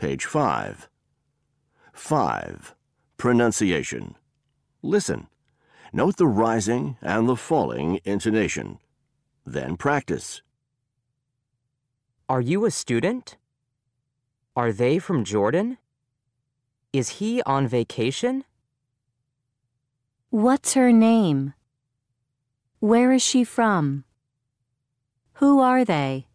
page 5. 5. Pronunciation. Listen. Note the rising and the falling intonation. Then practice. Are you a student? Are they from Jordan? Is he on vacation? What's her name? Where is she from? Who are they?